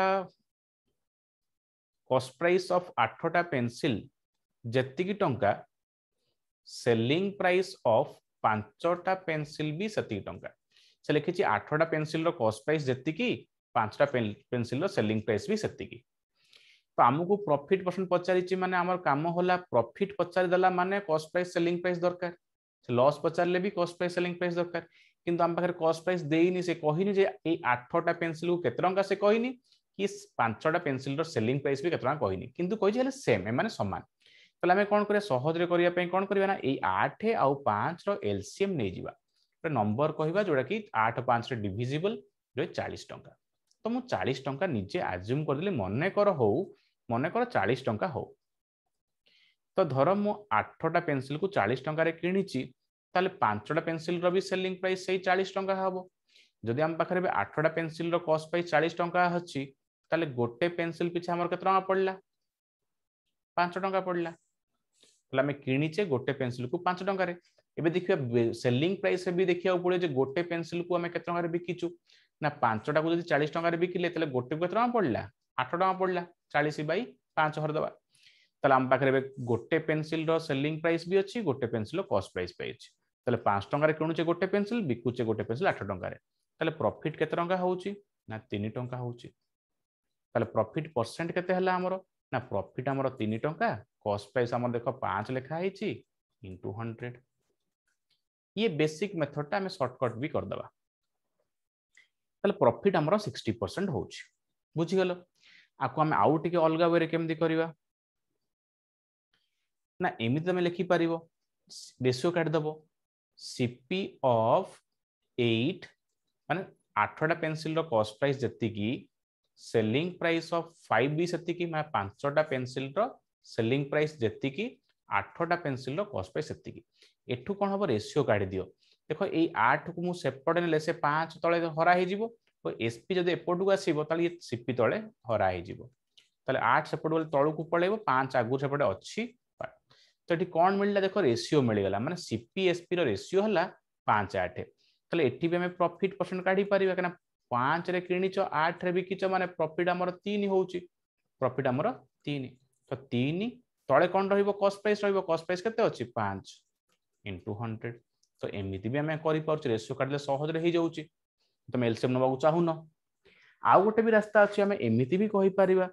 कस्ट प्राइस अफ आठटा पेनसिल जी टाइम सेलिंग प्राइस अफ पांचटा पेनसिल भी से टाइम से लिखी आठटा पेनसिल कस्ट प्राइस जी पांचटा पेनसिल सेलिंग प्राइस भी से आमको प्रफिट पर्सेंट पचार मानते आम कम होगा प्रफिट पचारिदेला मानने कस्ट प्राइस सेलिंग प्राइस दरकार लस पचारे भी कस्ट प्राइस सेलिंग प्राइस दरकार କିନ୍ତୁ ଆମ ପାଖରେ କଷ୍ଟ ପ୍ରାଇସ୍ ଦେଇନି ସେ କହିନି ଯେ ଏଇ ଆଠଟା ପେନ୍ସିଲ୍କୁ କେତେ ଟଙ୍କା ସେ କହିନି କି ପାଞ୍ଚଟା ପେନ୍ସିଲ୍ର ସେଲିଂ ପ୍ରାଇସ୍ ବି କେତେ ଟଙ୍କା କହିନି କିନ୍ତୁ କହିଛି ହେଲେ ସେମ୍ ଏମାନେ ସମାନ ତାହେଲେ ଆମେ କ'ଣ କରିବା ସହଜରେ କରିବା ପାଇଁ କ'ଣ କରିବା ନା ଏଇ ଆଠ ଆଉ ପାଞ୍ଚର ଏଲ୍ସିଏମ୍ ନେଇଯିବା ଗୋଟେ ନମ୍ବର କହିବା ଯେଉଁଟାକି ଆଠ ପାଞ୍ଚରେ ଡିଭିଜିବଲ୍ ଯେଉଁ ଚାଳିଶ ଟଙ୍କା ତ ମୁଁ ଚାଳିଶ ଟଙ୍କା ନିଜେ ଆଜ୍ୟୁମ୍ କରିଦେଲି ମନେକର ହଉ ମନେକର ଚାଳିଶ ଟଙ୍କା ହଉ ତ ଧର ମୁଁ ଆଠଟା ପେନ୍ସିଲ୍କୁ ଚାଳିଶ ଟଙ୍କାରେ କିଣିଛି पांचटा पेनसिल भी सेलिंग प्राइस से चालीस टाँह हाँ जदि आम पाखे आठटा पेनसिल कस्ट प्राइस चालीस टाँह अच्छी तेल गोटे पेनसिल पिछा आम कत पड़ा पांच टाँचा पड़ा तो आम कि गोटे पेनसिल को पांच टकर देखिए सेलिंग प्राइस भी देखा पड़े गोटे पेनसिल को आम कत बिकिचु ना पांचटा को चालीस टकर बिकले तो गोटे को कत पड़ा आठ टाँ पड़ा चालीस बै पांच हरदेबा तो आम पाखे गोटे पेनसिल सेलिंग प्राइस भी अच्छी गोटे पेनसिल कस्ट प्राइस भी अच्छी तेल पाँच टकर गोटे पेनसिल बिकुचे गोटे पेनसिल आठ टकरें प्रफिट के तीन टाँह हो प्रफिट परसेंट के प्रफिट प्रॉफिट तीन टाँह कस्ट प्राइस देख पाँच लेखाही इंटू हंड्रेड ये बेसिक मेथड टाइम सर्टकट भी करदे प्रफिट आमर सिक्सटी परसेंट हो बुझीगल आपको आम आउ अलग वे केमी करवा ना एमती तुम रेसीो काट ସିପି ଅଫ୍ ଏଇଟ୍ ମାନେ ଆଠଟା ପେନସିଲର କଷ୍ଟ ପ୍ରାଇସ୍ ଯେତିକି ସେଲିଂ ପ୍ରାଇସ୍ ଅଫ୍ ଫାଇଭ୍ ବି ସେତିକି ମାନେ ପାଞ୍ଚଟା ପେନସିଲର ସେଲିଂ ପ୍ରାଇସ୍ ଯେତିକି ଆଠଟା ପେନସିଲର କଷ୍ଟ ପ୍ରାଇସ୍ ସେତିକି ଏଠୁ କ'ଣ ହେବ ରେସିଓ କାଢ଼ିଦିଅ ଦେଖ ଏଇ ଆଠକୁ ମୁଁ ସେପଟେ ନେଲେ ସେ ପାଞ୍ଚ ତଳେ ହରା ହେଇଯିବ ଓ ଏସ୍ପି ଯଦି ଏପଟକୁ ଆସିବ ତାହେଲେ ଇଏ ସିପି ତଳେ ହରା ହେଇଯିବ ତାହେଲେ ଆଠ ସେପଟୁ ବେଲେ ତଳକୁ ପଳେଇବ ପାଞ୍ଚ ଆଗରୁ ସେପଟେ ଅଛି ତ ଏଠି କ'ଣ ମିଳିଲା ଦେଖ ରେସିଓ ମିଳିଗଲା ମାନେ ସିପିଏସ୍ପିର ରେସିଓ ହେଲା ପାଞ୍ଚ ଆଠ ତାହେଲେ ଏଠି ବି ଆମେ ପ୍ରଫିଟ୍ ପରସେଣ୍ଟ କାଢ଼ିପାରିବା କାହିଁକିନା ପାଞ୍ଚରେ କିଣିଛ ଆଠରେ ବିକିଛ ମାନେ ପ୍ରଫିଟ୍ ଆମର ତିନି ହେଉଛି ପ୍ରଫିଟ୍ ଆମର ତିନି ତ ତିନି ତଳେ କ'ଣ ରହିବ କଷ୍ଟ ପ୍ରାଇସ୍ ରହିବ କଷ୍ଟ ପ୍ରାଇସ୍ କେତେ ଅଛି ପାଞ୍ଚ ଇଣ୍ଟୁ ହଣ୍ଡ୍ରେଡ଼ ତ ଏମିତି ବି ଆମେ କରିପାରୁଛୁ ରେସିଓ କାଟିଲେ ସହଜରେ ହେଇଯାଉଛି ତମେ ଏଲସିଏମ୍ ନେବାକୁ ଚାହୁଁନ ଆଉ ଗୋଟେ ବି ରାସ୍ତା ଅଛି ଆମେ ଏମିତି ବି କହିପାରିବା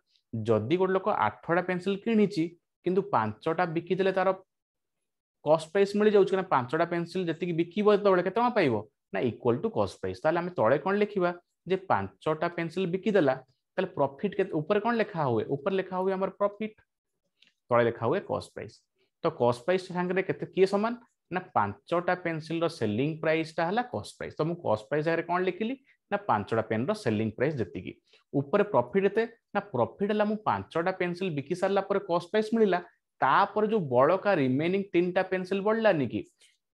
ଯଦି ଗୋଟେ ଲୋକ ଆଠଟା ପେନ୍ସିଲ୍ କିଣିଛି किंतु पांचटा बिकी देते तार कस्ट प्राइस मिल जाऊँच क्या पांचटा पेनसिल जैक बिकव जितने टाँग पाइब ना इक्वाल टू कस्ट प्राइस तेज़े तले कौन लिखा जो पांचटा पेनसिल बिकीदेला तो प्रफिट कौन लिखा हुए ऊपर लिखा हुए आमर प्रफिट तले लिखा हुए कस्ट प्राइस तो कस्ट प्राइस सागर के किए सामान ना पांचटा पेनसिल सेलिंग प्राइसटा है कस्ट प्राइस तो मुझ कस्ट प्राइस जगह कौन लिखिली ନା ପାଞ୍ଚଟା ପେନ୍ର ସେଲିଂ ପ୍ରାଇସ୍ ଯେତିକି ଉପରେ ପ୍ରଫିଟ୍ ଏତେ ନା ପ୍ରଫିଟ୍ ହେଲା ମୁଁ ପାଞ୍ଚଟା ପେନସିଲ୍ ବିକି ସାରିଲା ପରେ କଷ୍ଟ ପ୍ରାଇସ୍ ମିଳିଲା ତାପରେ ଯୋଉ ବଳକା ରିମେନିଂ ତିନିଟା ପେନସିଲ୍ ବଳିଲାନି କି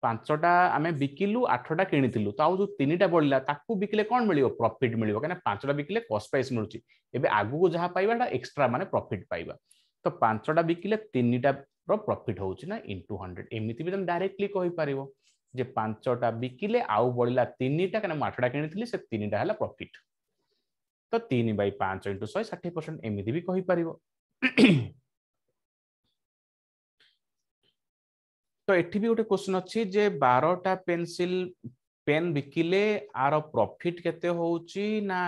ପାଞ୍ଚଟା ଆମେ ବିକିଲୁ ଆଠଟା କିଣିଥିଲୁ ତ ଆଉ ଯୋଉ ତିନିଟା ବଳିଲା ତାକୁ ବିକିଲେ କ'ଣ ମିଳିବ ପ୍ରଫିଟ୍ ମିଳିବ କାହିଁକିନା ପାଞ୍ଚଟା ବିକିଲେ କଷ୍ଟ ପ୍ରାଇସ୍ ମିଳୁଛି ଏବେ ଆଗକୁ ଯାହା ପାଇବା ଏଟା ଏକ୍ସଟ୍ରା ମାନେ ପ୍ରଫିଟ୍ ପାଇବା ତ ପାଞ୍ଚଟା ବିକିଲେ ତିନିଟାର ପ୍ରଫିଟ୍ ହେଉଛି ନା ଇଣ୍ଟୁ ହଣ୍ଡ୍ରେଡ଼ ଏମିତି ବି ତମେ ଡାଇରେକ୍ଟଲି କହିପାରିବ যে ପାଞ୍ଚଟା ବିକିଲେ ଆଉ ବଳିଲା ତିନିଟା କାରଣ ମୁଁ ଆଠଟା କିଣିଥିଲି ସେ ତିନିଟା ହେଲା ପ୍ରଫିଟ୍ ତ ତିନି ବାଇ ପାଞ୍ଚ ଇଣ୍ଟୁ ଶହେ ଷାଠିଏ ପରସେଣ୍ଟ ଏମିତି ବି କହିପାରିବ ତ ଏଠି ବି ଗୋଟେ କ୍ୱେଶ୍ଚନ୍ ଅଛି ଯେ ବାରଟା ପେନସିଲ ପେନ୍ ବିକିଲେ ଆର ପ୍ରଫିଟ୍ କେତେ ହଉଛି ନା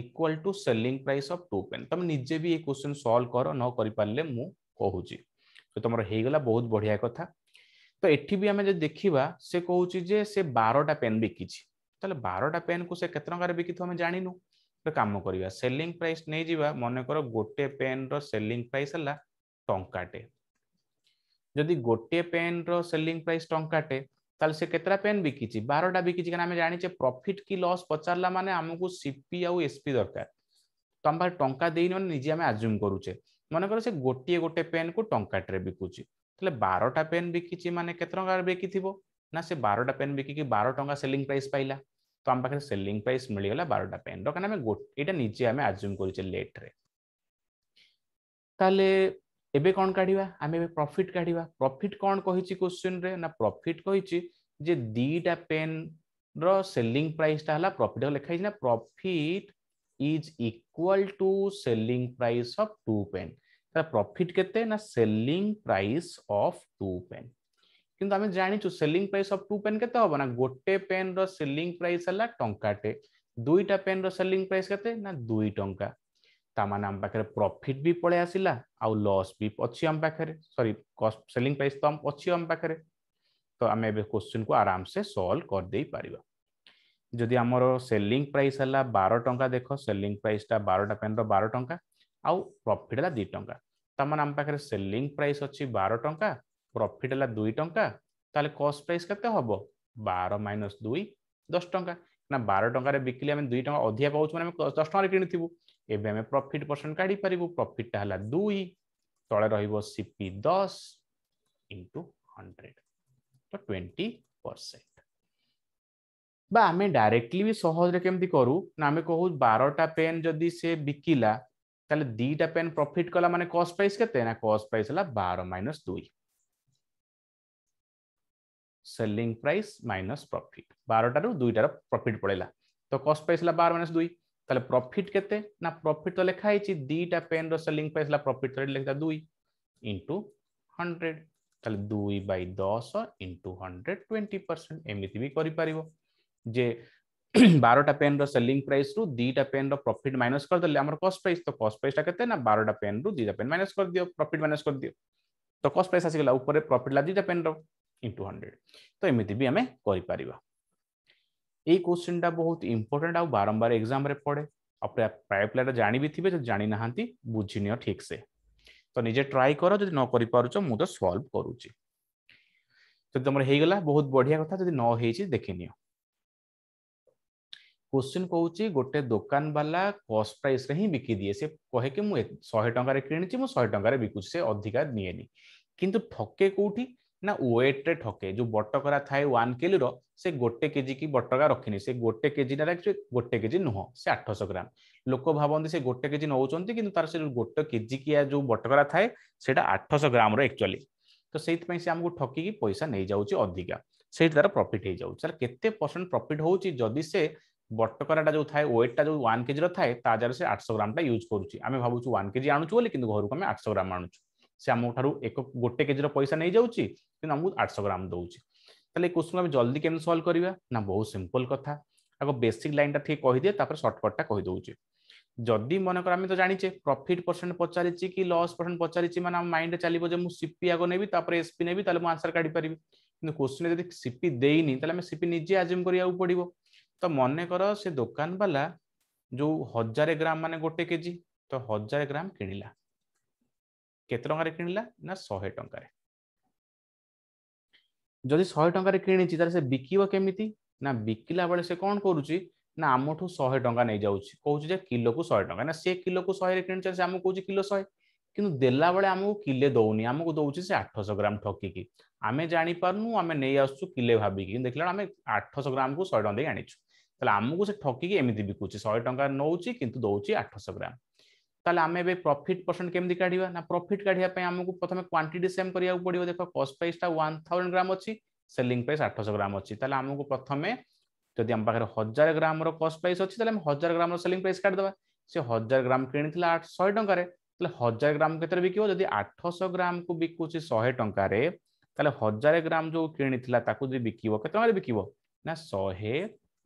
equal to selling price of two pen ତମେ ନିଜେ ବି ଏ କ୍ୱେଶ୍ଚନ୍ ସଲ୍ଭ କର ନ କରିପାରିଲେ ମୁଁ କହୁଛି ତ ତମର ହେଇଗଲା ବହୁତ ବଢିଆ କଥା तो ये भी आम देखा से कहे से बारटा पेन बिकी बारटा पेन को से बिकी थे जानू तो कम करवा सेलिंग प्राइस नहीं जावा मनकर गोटे पेन रेलींग प्राइस है टाटे जदि गोटे पेन रेलींग प्राइस टाटे से कतटा पेन बिकी बारटा बिकी क्या आम जाने प्रफिट कि लस पचार मैंने आमको सीपी आउ एसपी दरकार तो आम पाखे टाँग देनी मैंने निजे आम आज्यूम करुचे मनकर से गोटे गोटे पेन को टाटे बिकुच्छे তাহলে বারোটা পেন বিকিছি মানে কেতে টঙ্কা বিকিথিব না সে বারোটা পেন বিকিকি বারো টঙ্কা সেলিং প্রাইস পাইলা তো আম পাখে সেলিং প্রাইস মিলিগলা বারোটা পেন কারণ আমি এটা নিজে আমি আজ্যুম করছে লেট্রে তাহলে এবে কোণ কাঢ়িবা আমি এবে প্রফিট কাঢ়িবা প্রফিট কোণ কহিছি কোশ্চিন রে না প্রফিট কহিছি যে দুইটা পেন র সেলিং প্রাইসটা হলা প্রফিট লেখা হয়েছে না profit is equal to selling price of two pen ତାର ପ୍ରଫିଟ୍ କେତେ ନା selling price of two pen କିନ୍ତୁ ଆମେ ଜାଣିଛୁ selling price of two pen କେତେ ହବ ନା ଗୋଟେ ପେନ୍ର ସେଲିଂ ପ୍ରାଇସ୍ ହେଲା ଟଙ୍କାଟେ ଦୁଇଟା ପେନ୍ର ସେଲିଂ ପ୍ରାଇସ୍ କେତେ ନା ଦୁଇ ଟଙ୍କା ତା ମାନେ ଆମ ପାଖରେ ପ୍ରଫିଟ୍ ବି ପଳେଇ ଆସିଲା ଆଉ ଲସ୍ ବି ଅଛି ଆମ ପାଖରେ ସରି ସେଲିଂ ପ୍ରାଇସ୍ ତ ଅଛି ଆମ ପାଖରେ ତ ଆମେ ଏବେ କୋଶ୍ଚିନ୍କୁ ଆରାମସେ ସଲ୍ଭ କରିଦେଇପାରିବା ଯଦି ଆମର ସେଲିଂ ପ୍ରାଇସ୍ ହେଲା ବାର ଟଙ୍କା ଦେଖ ସେଲିଂ ପ୍ରାଇସ୍ଟା ବାରଟା ପେନ୍ର ବାର ଟଙ୍କା आउ प्रॉफिट है दि टा तम आम पाखे सेलिंग प्राइस अच्छी बार टाँचा प्रफिट है दुई टा तो कस्ट प्राइस के हम बार माइनस दुई दस टाँचा ना बार टकर बिकली आम दुई टाँग अधिक पाऊँ मैंने दस टकर कि प्रफिट परसेंट काढ़ी पार प्रफिटा है दुई ते रिपि दस इंटु हंड्रेड तो ट्वेंटी परसेंट बा आम डायरेक्टली भी सहज करूँ ना आम कहू बारा पेन जदि से बिकला ताले दीटा पेन प्रॉफिट कला माने कॉस्ट प्राइस केते ना कॉस्ट प्राइस ला 12 minus 2 selling price minus profit 12 टा रु 2 टा प्रॉफिट पड़ेला तो कॉस्ट प्राइस ला 12 माइनस 2 ताले प्रॉफिट केते ना प्रॉफिट तो लिखा है छि दीटा पेन रो सेलिंग प्राइस ला प्रॉफिट तो लिखता 2 100 ताले 2 10 120% एमिति भी करि परिबो जे बारटा पेन रेलींग प्राइस रु दीटा पेन रफिट माइनस करदे आम कस्ट प्राइस तो कस्ट प्राइसा के बारटा पेन रु दीटा पेन माइनस कर दि प्रफिट माइनस कर दिव तो कस्ट प्राइस आसगला उपर प्रफिट ला दीटा पेन रू हंड्रेड तो एमती भी आम कर क्वेश्चनटा बहुत इंपोर्टाट आ बारंबार एक्जाम पड़े प्राय पाला जान भी थे जो जाणी ना बुझी ठीक से तो निजे ट्राई कर जो न कर पार मु सल्व करुच्ची तो तुम हो बहुत बढ़िया कथा जो नई देखे नियो क्वेश्चन कौच गोटे दोकान बाला कस्ट प्राइस हिं बिकि दिए कहे कि शहे टकर शहे टकरे बिकुची से अधिका कि ठके कौटी ना ओएट्रे ठके जो बटकरा थाए वन किलोर से गोटे के जी की बटका रखनी से गोटे के जी ना गोटे के जी नुह से आठश ग्राम लोक भावती से गोटे के जी नौते कि तरह गोटे के जिकिया जो बटकरा थाए से सौ ग्राम रचुअली तो से आमको ठकिकी पैसा नहीं जाऊँच अधिका से प्रफिट हो जाऊँ परसेंट केसेंट प्रफिट जदि से ବଟକରାଟା ଯୋଉ ଥାଏ ୱେଟ୍ଟା ଯୋଉ ୱାନ୍ କେଜିର ଥାଏ ତା ଜାଗାରେ ସେ ଆଠଶହ ଗ୍ରାମଟା ୟୁଜ୍ କରୁଛି ଆମେ ଭାବୁଛୁ ୱାନ୍ କେଜି ଆଣୁଛୁ ବୋଲି କିନ୍ତୁ ଘରକୁ ଆମେ ଆଠଶହ ଗ୍ରାମ ଆଣୁଛୁ ସେ ଆମ ଠାରୁ ଏକ ଗୋଟେ କେଜିର ପଇସା ନେଇଯାଉଛି କିନ୍ତୁ ଆମକୁ ଆଠଶହ ଗ୍ରାମ ଦଉଛି ତାହେଲେ ଏ କୋଶ୍ଚିନ୍କୁ ଆମେ ଜଲ୍ଦି କେମିତି ସଲ୍ଭ କରିବା ନା ବହୁତ ସିମ୍ପଲ୍ କଥା ଆଗ ବେସିକ୍ ଲାଇନ୍ଟା ଠିକ୍ କହିଦିଏ ତାପରେ ସର୍ଟକଟ୍ଟା କହିଦେଉଛି ଯଦି ମନେକର ଆମେ ତ ଜାଣିଛେ ପ୍ରଫିଟ୍ ପରସେଣ୍ଟ ପଚାରିଛି କି ଲସ୍ ପରସେଣ୍ଟ ପଚାରିଛି ମାନେ ଆମ ମାଇଣ୍ଡରେ ଚାଲିବ ଯେ ମୁଁ ସିପି ଆଗ ନେବି ତାପରେ ଏସ୍ପି ନେବି ତାହେଲେ ମୁଁ ଆନ୍ସର କାଢ଼ିପାରିବି କିନ୍ତୁ କୋଶ୍ଚିନ୍ରେ ଯଦି ସିପି ଦେଇନି ତାହେଲେ ଆମେ ସିପି ନିଜେ ଆଜମ୍ କରିବାକୁ ପଡ଼ିବ तो मन कर से दुकान बाला जो हजार ग्राम मान गोटे के जी तो हजार ग्राम कि शहे टकरी शहे टकरणी बिकव केमी ना बिकला बेले से कौन करुच्च आम ठू शहे टाँग नहीं जाऊँच कौच को शहे टाँग ना से को शहे कि कौन को शहे कि देखे आमको किले दौनी आमको दौर से आठश ग्राम ठकिकी आम जापारू आम नहीं आसचु किले भाविकी देख लगे आठश ग्राम को शहे टाँग दे आनीचु आमको से ठकिक एमती शहे टाँह नौचे कि दौर आठश ग्राम तेल आम ए प्रफिट परसेंट केमी काढ़ा प्रफिट काढ़ाक प्रथम क्वांटीटी सेम कर पड़ो देख कस्ट प्राइसटा वन थाउजेंड ग्राम अच्छी सेलिंग प्राइस आठश ग्राम अच्छी तेल आमको प्रथम जदि आम पाखे हजार ग्राम रस्ट प्राइस अच्छी आम हजार ग्राम सेलिंग प्राइस काटदे से हजार ग्राम किण शहे टकरार हजार ग्राम के बिको जदि आठश ग्राम को बिकुच्छे शहे टकरे हजार ग्राम जो कि बिक्र बिक्वना शहे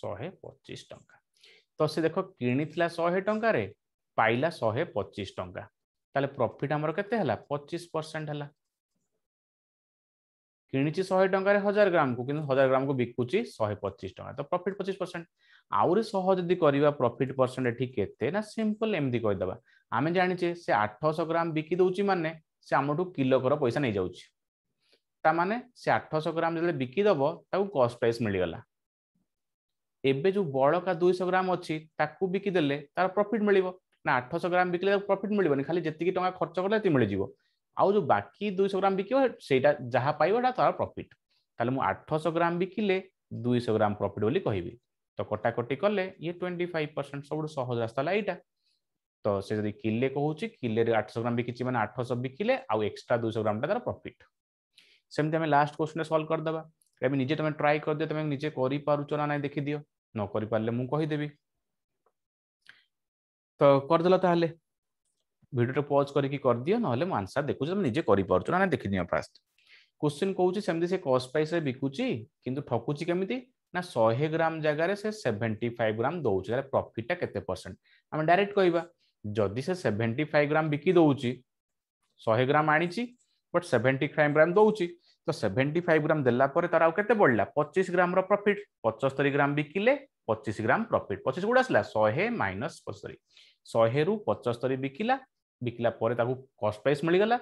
ଶହେ ପଚିଶ ଟଙ୍କା ତ ସେ ଦେଖ କିଣିଥିଲା ଶହେ ଟଙ୍କାରେ ପାଇଲା ଶହେ ପଚିଶ ଟଙ୍କା ତାହେଲେ ପ୍ରଫିଟ୍ ଆମର କେତେ ହେଲା ପଚିଶ ପରସେଣ୍ଟ ହେଲା କିଣିଛି ଶହେ ଟଙ୍କାରେ ହଜାର ଗ୍ରାମକୁ କିନ୍ତୁ ହଜାର ଗ୍ରାମକୁ ବିକୁଛି ଶହେ ପଚିଶ ଟଙ୍କା ତ ପ୍ରଫିଟ୍ ପଚିଶ ପରସେଣ୍ଟ ଆହୁରି ସହ ଯଦି କରିବା ପ୍ରଫିଟ୍ ପରସେଣ୍ଟ ଏଠି କେତେ ନା ସିମ୍ପଲ୍ ଏମିତି କହିଦେବା ଆମେ ଜାଣିଛେ ସେ ଆଠଶହ ଗ୍ରାମ ବିକି ଦେଉଛି ମାନେ ସେ ଆମଠୁ କିଲୋକର ପଇସା ନେଇଯାଉଛି ତା ମାନେ ସେ ଆଠଶହ ଗ୍ରାମ ଯେତେବେଳେ ବିକିଦେବ ତାକୁ କଷ୍ଟ ପ୍ରାଇସ୍ ମିଳିଗଲା ଏବେ ଯୋଉ ବଳକା ଦୁଇଶହ ଗ୍ରାମ ଅଛି ତାକୁ ବିକିଦେଲେ ତାର ପ୍ରଫିଟ୍ ମିଳିବ ନା ଆଠଶହ ଗ୍ରାମ ବିକିଲେ ତାକୁ ପ୍ରଫିଟ୍ ମିଳିବନି ଖାଲି ଯେତିକି ଟଙ୍କା ଖର୍ଚ୍ଚ କଲେ ସେତିକି ମିଳିଯିବ ଆଉ ଯୋଉ ବାକି ଦୁଇଶହ ଗ୍ରାମ ବିକିବ ସେଇଟା ଯାହା ପାଇବ ସେଇଟା ତାର ପ୍ରଫିଟ୍ ତାହେଲେ ମୁଁ ଆଠଶହ ଗ୍ରାମ ବିକିଲେ ଦୁଇଶହ ଗ୍ରାମ ପ୍ରଫିଟ୍ ବୋଲି କହିବି ତ କଟାକଟି କଲେ ଇଏ ଟ୍ୱେଣ୍ଟି ଫାଇଭ ପରସେଣ୍ଟ ସବୁଠୁ ସହଜ ରାସ୍ତା ହେଲା ଏଇଟା ତ ସେ ଯଦି କିଲେ କହୁଛି କିଲେରେ ଆଠଶହ ଗ୍ରାମ ବିକିଛି ମାନେ ଆଠଶହ ବିକିଲେ ଆଉ ଏକ୍ସଟ୍ରା ଦୁଇଶହ ଗ୍ରାମଟା ତାର ପ୍ରଫିଟ୍ ସେମିତି ଆମେ ଲାଷ୍ଟ କୋଶ୍ଚିନ୍ରେ ସଲ୍ଭ କରିଦେବା ଏବେ ନିଜେ ତମେ ଟ୍ରାଏ କରିଦିଅ ତମେ ନିଜେ କରିପାରୁଛ ନା ନାହିଁ ଦେଖିଦିଅ नकपारे करें मुदेवी तो करदेला भिडटे पज कर दि ना आंसर देखु तुम निजे करें देखी दिव फास्ट क्वेश्चन कौन सेम कस प्राइस बिकुची कि ठकुच केमी ना शहे ग्राम जगार से सेवेन्टी फाइव ग्राम दौर प्रफिटा केसेंट आम डायरेक्ट कह जदि से सेवेन्टी फाइव ग्राम बिकी दौर शहे ग्राम आनी बट सेवेन्टी फाइव ग्राम दौर তো সেভেন্টি ফাইভ গ্রাম দেলা পরে তার আউ কেতে বড়লা পঁচিশ গ্রামর প্রফিট পঁচস্তরি গ্রাম বিকিলে পঁচিশ গ্রাম প্রফিট পঁচিশ কোটি আসলা শহে মাইনস পঁচস্তরি শহেরু পঁচস্তরি বিকিলা বিকিলা পরে তাকে কস্ট প্রাইস মিলিগলা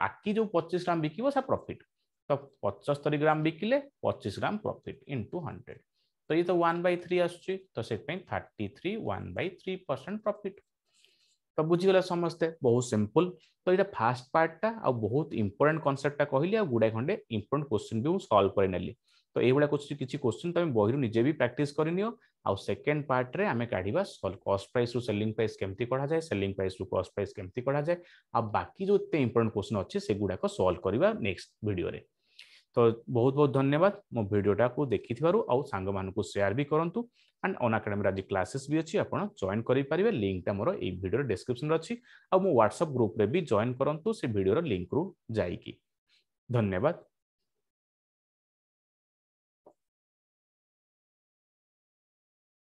বাকি যে পঁচিশ গ্রাম বিকিব সে প্রফিট তো পঁচস্তরি গ্রাম বিকিলে পঁচিশ গ্রাম প্রফিট ইন্টু হন্ড্রেড তো ইয়ে তো ওয়ান বাই থ্রি আসছে তো সেই thirty three one by three percent profit ତ ବୁଝିଗଲେ ସମସ୍ତେ ବହୁତ ସିମ୍ପଲ ତ ଏଇଟା ଫାଷ୍ଟ ପାର୍ଟଟା ଆଉ ବହୁତ ଇମ୍ପୋର୍ଟାଣ୍ଟ କନସେପ୍ଟଟା କହିଲି ଆଉ ଗୁଡ଼ାଏ ଖଣ୍ଡେ ଇମ୍ପୋର୍ଟାଣ୍ଟ କୋଶ୍ଚିନ୍ ବି ମୁଁ ସଲ୍ଭ କରିନେଲି ତ ଏଇଭଳିଆ କିଛି କିଛି କୋଶ୍ଚିନ୍ ତମେ ବହିରୁ ନିଜେ ବି ପ୍ରାକ୍ଟିସ୍ କରିନିଅ ଆଉ ସେକେଣ୍ଡ ପାର୍ଟରେ ଆମେ କାଢ଼ିବା କଷ୍ଟ ପ୍ରାଇସ୍ରୁ ସେଲିଂ ପ୍ରାଇସ୍ କେମିତି କଢ଼ାଯାଏ ସେଲିଂ ପ୍ରାଇସ୍ରୁ କଷ୍ଟ ପ୍ରାଇସ୍ କେମିତି କଢ଼ାଯାଏ ଆଉ ବାକି ଯେଉଁ ଏତେ ଇମ୍ପୋର୍ଟାଣ୍ଟ କୋଶ୍ଚିନ୍ ଅଛି ସେଗୁଡ଼ାକ ସଲ୍ଭ କରିବା ନେକ୍ସଟ ଭିଡ଼ିଓରେ ତ ବହୁତ ବହୁତ ଧନ୍ୟବାଦ ମୋ ଭିଡ଼ିଓଟାକୁ ଦେଖିଥିବାରୁ ଆଉ ସାଙ୍ଗମାନଙ୍କୁ ସେୟାର ବି କରନ୍ତୁ ଆଣ୍ଡ ଅନ୍ ଆକାଡେମୀ ଆଜି କ୍ଲାସେସ୍ ବି ଅଛି ଆପଣ ଜଏନ୍ କରିପାରିବେ ଲିଙ୍କଟା ମୋର ଏଇ ଭିଡ଼ିଓର ଡେସ୍କ୍ରିପ୍ସନ୍ରେ ଅଛି ଆଉ ମୋ ହ୍ୱାଟ୍ସଆପ୍ ଗ୍ରୁପ୍ରେ ବି ଜଏନ୍ କରନ୍ତୁ ସେ ଭିଡ଼ିଓର ଲିଙ୍କରୁ ଯାଇକି ଧନ୍ୟବାଦ